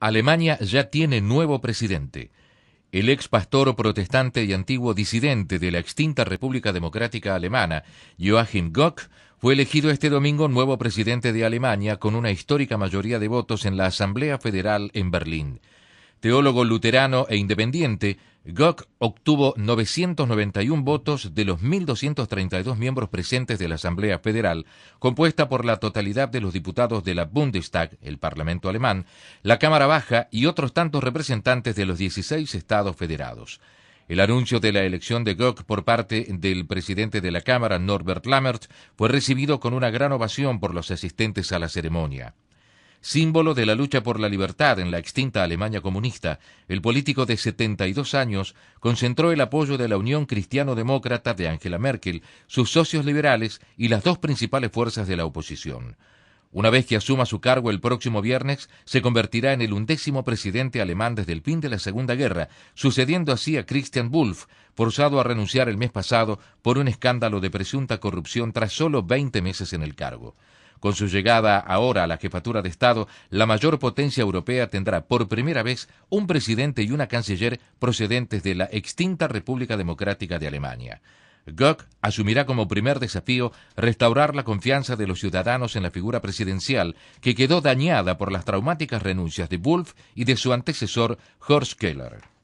Alemania ya tiene nuevo presidente. El ex pastor protestante y antiguo disidente de la extinta República Democrática Alemana, Joachim Gock, fue elegido este domingo nuevo presidente de Alemania con una histórica mayoría de votos en la Asamblea Federal en Berlín teólogo luterano e independiente, Gok obtuvo 991 votos de los 1.232 miembros presentes de la Asamblea Federal, compuesta por la totalidad de los diputados de la Bundestag, el Parlamento alemán, la Cámara Baja y otros tantos representantes de los 16 estados federados. El anuncio de la elección de Gok por parte del presidente de la Cámara, Norbert Lammert, fue recibido con una gran ovación por los asistentes a la ceremonia símbolo de la lucha por la libertad en la extinta Alemania comunista, el político de 72 años concentró el apoyo de la Unión Cristiano-Demócrata de Angela Merkel, sus socios liberales y las dos principales fuerzas de la oposición. Una vez que asuma su cargo el próximo viernes, se convertirá en el undécimo presidente alemán desde el fin de la Segunda Guerra, sucediendo así a Christian Wulff, forzado a renunciar el mes pasado por un escándalo de presunta corrupción tras solo 20 meses en el cargo. Con su llegada ahora a la jefatura de Estado, la mayor potencia europea tendrá por primera vez un presidente y una canciller procedentes de la extinta República Democrática de Alemania. Goeck asumirá como primer desafío restaurar la confianza de los ciudadanos en la figura presidencial, que quedó dañada por las traumáticas renuncias de Wolf y de su antecesor Horst Keller.